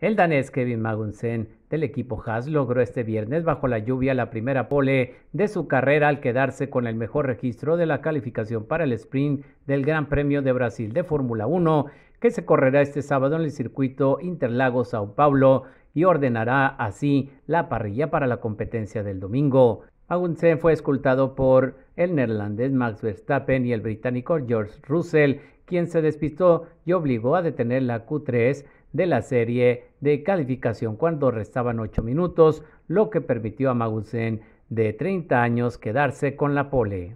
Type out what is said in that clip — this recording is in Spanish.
El danés Kevin Magunsen del equipo Haas logró este viernes bajo la lluvia la primera pole de su carrera al quedarse con el mejor registro de la calificación para el sprint del Gran Premio de Brasil de Fórmula 1 que se correrá este sábado en el circuito Interlago Sao Paulo y ordenará así la parrilla para la competencia del domingo. Magunsen fue escultado por el neerlandés Max Verstappen y el británico George Russell, quien se despistó y obligó a detener la Q3 de la serie de calificación cuando restaban 8 minutos, lo que permitió a Magusen, de 30 años quedarse con la pole.